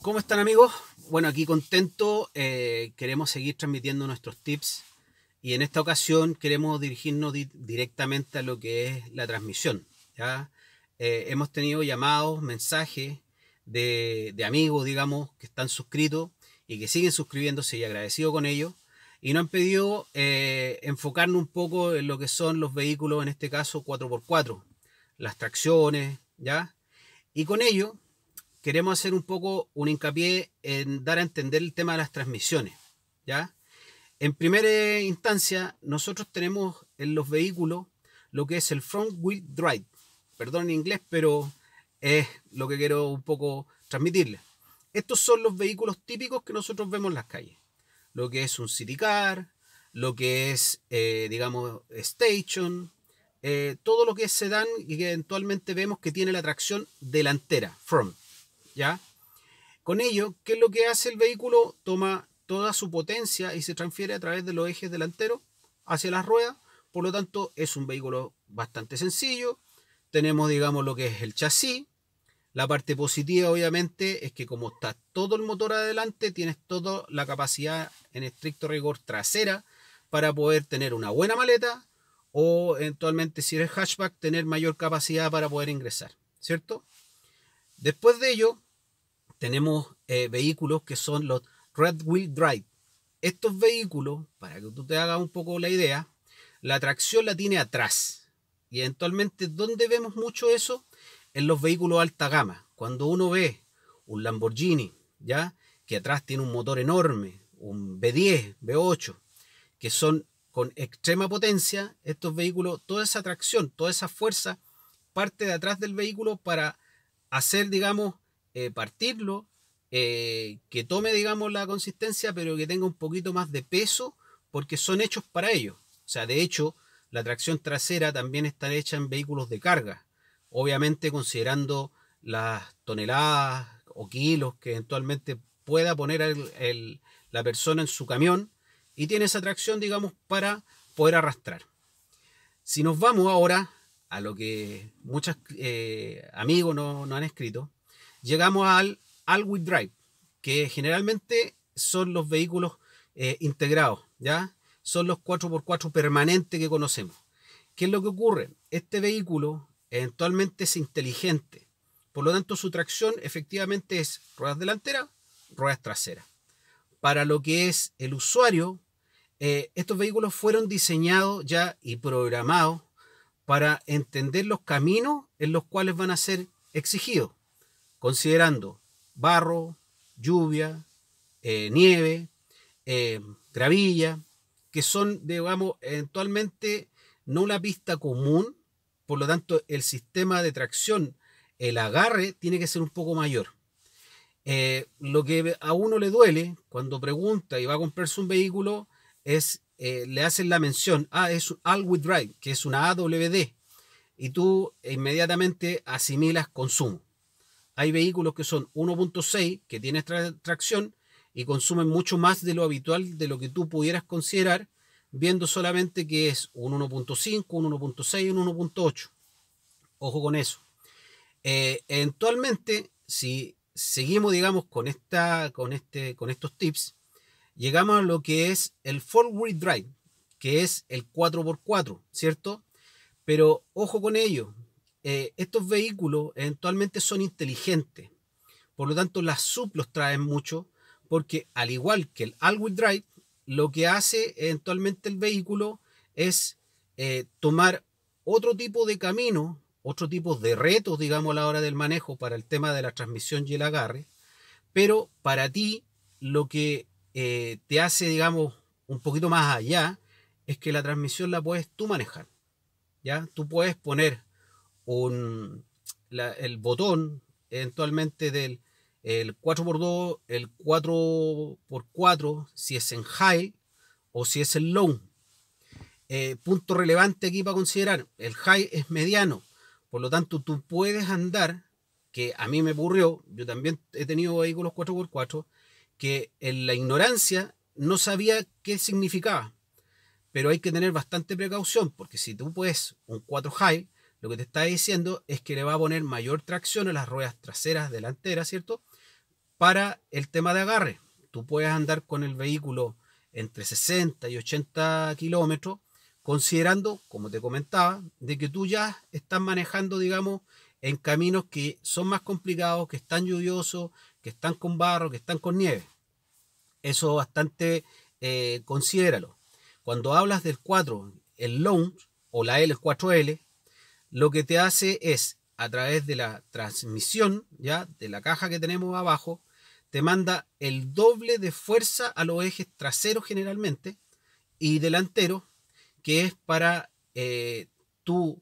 ¿Cómo están amigos? Bueno, aquí contento. Eh, queremos seguir transmitiendo nuestros tips y en esta ocasión queremos dirigirnos directamente a lo que es la transmisión. ¿ya? Eh, hemos tenido llamados, mensajes de, amigos, digamos, que están suscritos y que siguen suscribiéndose y agradecido con ellos. Y nos han pedido eh, enfocarnos un poco en lo que son los vehículos, en este caso 4x4, las tracciones, ¿ya? Y con ello queremos hacer un poco un hincapié en dar a entender el tema de las transmisiones. ¿ya? En primera instancia, nosotros tenemos en los vehículos lo que es el front wheel drive. Perdón en inglés, pero es lo que quiero un poco transmitirles. Estos son los vehículos típicos que nosotros vemos en las calles. Lo que es un city car, lo que es, eh, digamos, station, eh, todo lo que es sedán y que eventualmente vemos que tiene la tracción delantera, front. ¿ya? Con ello, ¿qué es lo que hace el vehículo? Toma toda su potencia y se transfiere a través de los ejes delanteros hacia las ruedas. Por lo tanto, es un vehículo bastante sencillo. Tenemos, digamos, lo que es el chasis. La parte positiva, obviamente, es que como está todo el motor adelante, tienes toda la capacidad en estricto rigor trasera para poder tener una buena maleta o eventualmente si eres hatchback tener mayor capacidad para poder ingresar, ¿cierto? Después de ello, tenemos eh, vehículos que son los Red Wheel Drive. Estos vehículos, para que tú te hagas un poco la idea, la tracción la tiene atrás. Y eventualmente, ¿dónde vemos mucho eso? En los vehículos alta gama. Cuando uno ve un Lamborghini, ¿ya? Que atrás tiene un motor enorme, un B10, B8, que son con extrema potencia, estos vehículos, toda esa tracción, toda esa fuerza parte de atrás del vehículo para hacer, digamos, eh, partirlo, eh, que tome, digamos, la consistencia, pero que tenga un poquito más de peso, porque son hechos para ello. O sea, de hecho, la tracción trasera también está hecha en vehículos de carga. Obviamente, considerando las toneladas o kilos que eventualmente pueda poner la persona en su camión y tiene esa tracción, digamos, para poder arrastrar. Si nos vamos ahora a lo que muchos eh, amigos nos no han escrito, llegamos al all-wheel drive, que generalmente son los vehículos eh, integrados, ¿ya? Son los 4x4 permanentes que conocemos. ¿Qué es lo que ocurre? Este vehículo eventualmente es inteligente. Por lo tanto, su tracción efectivamente es ruedas delanteras, ruedas traseras. Para lo que es el usuario, eh, estos vehículos fueron diseñados ya y programados para entender los caminos en los cuales van a ser exigidos considerando barro, lluvia, eh, nieve, eh, gravilla, que son, digamos, eventualmente no una pista común, por lo tanto el sistema de tracción, el agarre, tiene que ser un poco mayor. Eh, lo que a uno le duele cuando pregunta y va a comprarse un vehículo es, le hacen la mención, ah, es un all-wheel drive, que es una AWD, y tú inmediatamente asimilas consumo hay vehículos que son 1.6, que tienen tracción y consumen mucho más de lo habitual, de lo que tú pudieras considerar, viendo solamente que es un 1.5, un 1.6 un 1.8. Ojo con eso. Eh, eventualmente, si seguimos, digamos, con, esta, con, este, con estos tips, llegamos a lo que es el four-wheel drive, que es el 4x4, ¿cierto? Pero ojo con ello, eh, estos vehículos eventualmente son inteligentes. Por lo tanto, las Sup los traen mucho porque al igual que el all-wheel drive, lo que hace eventualmente el vehículo es eh, tomar otro tipo de camino, otro tipo de retos, digamos, a la hora del manejo para el tema de la transmisión y el agarre. Pero para ti, lo que eh, te hace, digamos, un poquito más allá, es que la transmisión la puedes tú manejar. ¿ya? Tú puedes poner el botón eventualmente del 4x2, el 4x4, si es en high o si es en low. Eh, punto relevante aquí para considerar, el high es mediano, por lo tanto tú puedes andar, que a mí me ocurrió, yo también he tenido vehículos 4x4, que en la ignorancia no sabía qué significaba, pero hay que tener bastante precaución, porque si tú puedes un 4 high, lo que te está diciendo es que le va a poner mayor tracción a las ruedas traseras, delanteras, ¿cierto? Para el tema de agarre. Tú puedes andar con el vehículo entre 60 y 80 kilómetros, considerando, como te comentaba, de que tú ya estás manejando, digamos, en caminos que son más complicados, que están lluviosos, que están con barro, que están con nieve. Eso bastante eh, considéralo. Cuando hablas del 4, el long o la L, 4L, lo que te hace es, a través de la transmisión, ya, de la caja que tenemos abajo, te manda el doble de fuerza a los ejes traseros generalmente y delantero, que es para eh, tú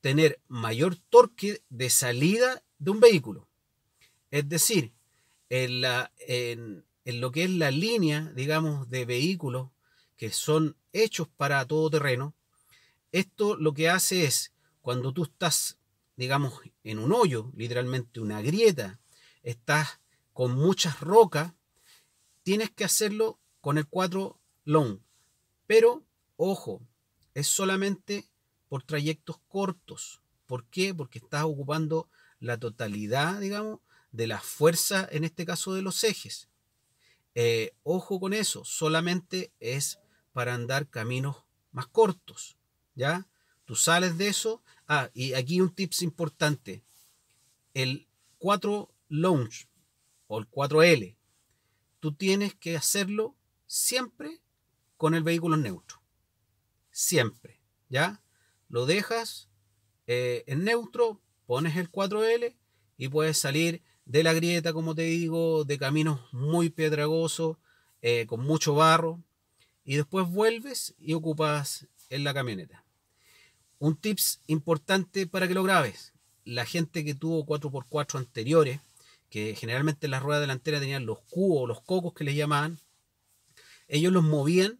tener mayor torque de salida de un vehículo. Es decir, en, la, en lo que es la línea, digamos, de vehículos que son hechos para todo terreno, esto lo que hace es cuando tú estás, digamos, en un hoyo, literalmente una grieta, estás con muchas rocas, tienes que hacerlo con el 4 long. Pero, ojo, es solamente por trayectos cortos. ¿Por qué? Porque estás ocupando la totalidad, digamos, de la fuerza, en este caso de los ejes. Eh, ojo con eso, solamente es para andar caminos más cortos, ¿ya? Tú sales de eso. Ah, y aquí un tips importante. El 4 launch o el 4L, tú tienes que hacerlo siempre con el vehículo neutro. Siempre, ¿ya? Lo dejas eh, en neutro, pones el 4L y puedes salir de la grieta, como te digo, de caminos muy pedregosos, eh, con mucho barro, y después vuelves y ocupas en la camioneta. Un tips importante para que lo grabes. La gente que tuvo 4x4 anteriores, que generalmente las ruedas delanteras tenían los cubos, los cocos que les llamaban, ellos los movían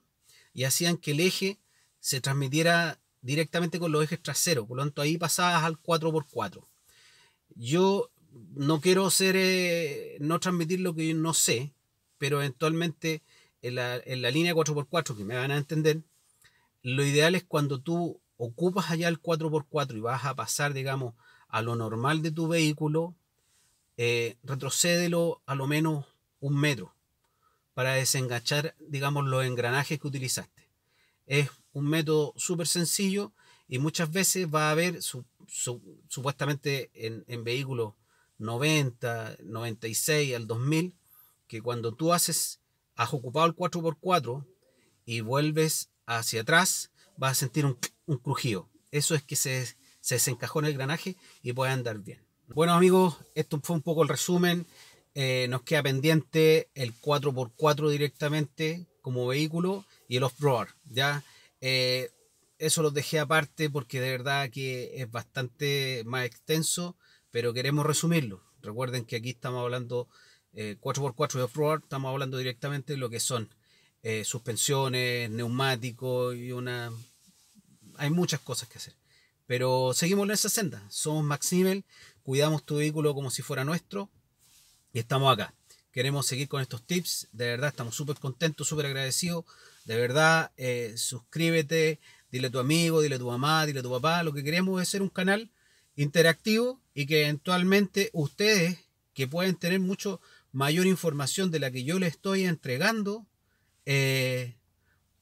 y hacían que el eje se transmitiera directamente con los ejes traseros, por lo tanto ahí pasabas al 4x4. Yo no quiero ser, eh, no transmitir lo que yo no sé, pero eventualmente en la, en la, línea 4x4, que me van a entender, lo ideal es cuando tú ocupas allá el 4x4 y vas a pasar, digamos, a lo normal de tu vehículo, eh, retrocédelo a lo menos un metro para desenganchar, digamos, los engranajes que utilizaste. Es un método súper sencillo y muchas veces va a haber, supuestamente en, en vehículos 90, 96 al 2000, que cuando tú haces, has ocupado el 4x4 y vuelves hacia atrás, vas a sentir un un crujido. Eso es que se, se desencajó en el granaje y puede andar bien. Bueno amigos, esto fue un poco el resumen. Eh, nos queda pendiente el 4x4 directamente como vehículo y el off-road. ¿ya? Eh, eso lo dejé aparte porque de verdad que es bastante más extenso, pero queremos resumirlo. Recuerden que aquí estamos hablando 4x4 eh, y off-road, estamos hablando directamente de lo que son suspensiones, neumáticos y una hay muchas cosas que hacer. Pero seguimos en esa senda. Somos Maximel, cuidamos tu vehículo como si fuera nuestro y estamos acá. Queremos seguir con estos tips. De verdad, estamos súper contentos, súper agradecidos. De verdad, eh, suscríbete, dile a tu amigo, dile a tu mamá, dile a tu papá. Lo que queremos es ser un canal interactivo y que eventualmente ustedes, que pueden tener mucho mayor información de la que yo les estoy entregando, eh,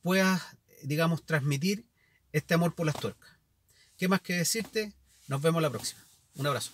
puedas, digamos, transmitir este amor por las tuercas. ¿Qué más que decirte? Nos vemos la próxima. Un abrazo.